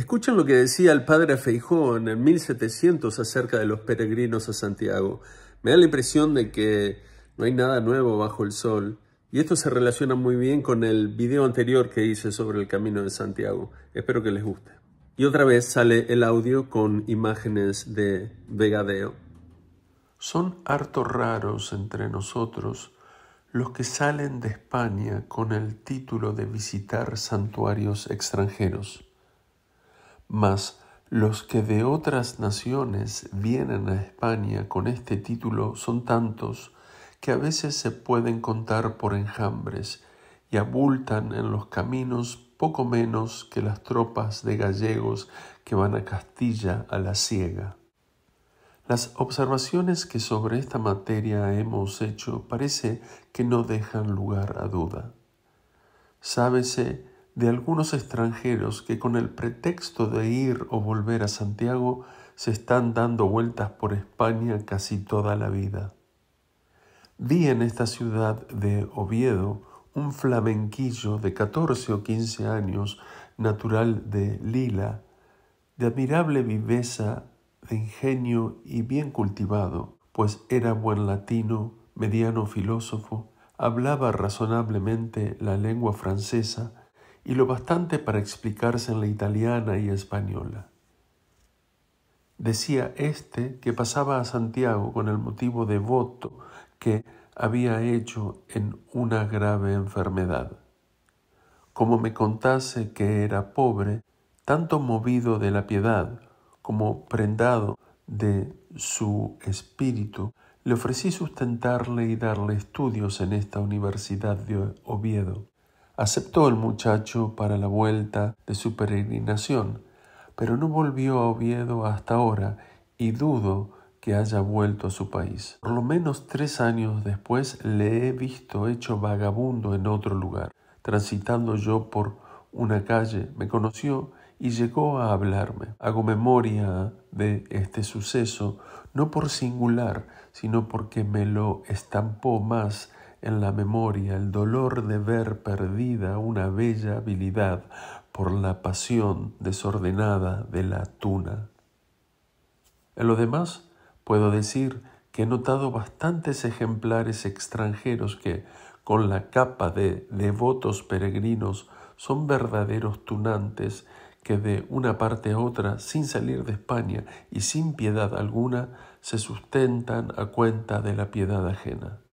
Escuchen lo que decía el padre Feijón en el 1700 acerca de los peregrinos a Santiago. Me da la impresión de que no hay nada nuevo bajo el sol. Y esto se relaciona muy bien con el video anterior que hice sobre el camino de Santiago. Espero que les guste. Y otra vez sale el audio con imágenes de vegadeo. Son harto raros entre nosotros los que salen de España con el título de visitar santuarios extranjeros mas los que de otras naciones vienen a España con este título son tantos que a veces se pueden contar por enjambres y abultan en los caminos poco menos que las tropas de gallegos que van a Castilla a la ciega. Las observaciones que sobre esta materia hemos hecho parece que no dejan lugar a duda. Sábese de algunos extranjeros que con el pretexto de ir o volver a Santiago se están dando vueltas por España casi toda la vida. Vi en esta ciudad de Oviedo un flamenquillo de catorce o quince años, natural de Lila, de admirable viveza, de ingenio y bien cultivado, pues era buen latino, mediano filósofo, hablaba razonablemente la lengua francesa, y lo bastante para explicarse en la italiana y española. Decía éste que pasaba a Santiago con el motivo devoto que había hecho en una grave enfermedad. Como me contase que era pobre, tanto movido de la piedad como prendado de su espíritu, le ofrecí sustentarle y darle estudios en esta universidad de Oviedo, aceptó el muchacho para la vuelta de su peregrinación, pero no volvió a Oviedo hasta ahora y dudo que haya vuelto a su país. Por lo menos tres años después le he visto hecho vagabundo en otro lugar. Transitando yo por una calle, me conoció y llegó a hablarme. Hago memoria de este suceso, no por singular, sino porque me lo estampó más en la memoria el dolor de ver perdida una bella habilidad por la pasión desordenada de la tuna. En lo demás, puedo decir que he notado bastantes ejemplares extranjeros que, con la capa de devotos peregrinos, son verdaderos tunantes que de una parte a otra, sin salir de España y sin piedad alguna, se sustentan a cuenta de la piedad ajena.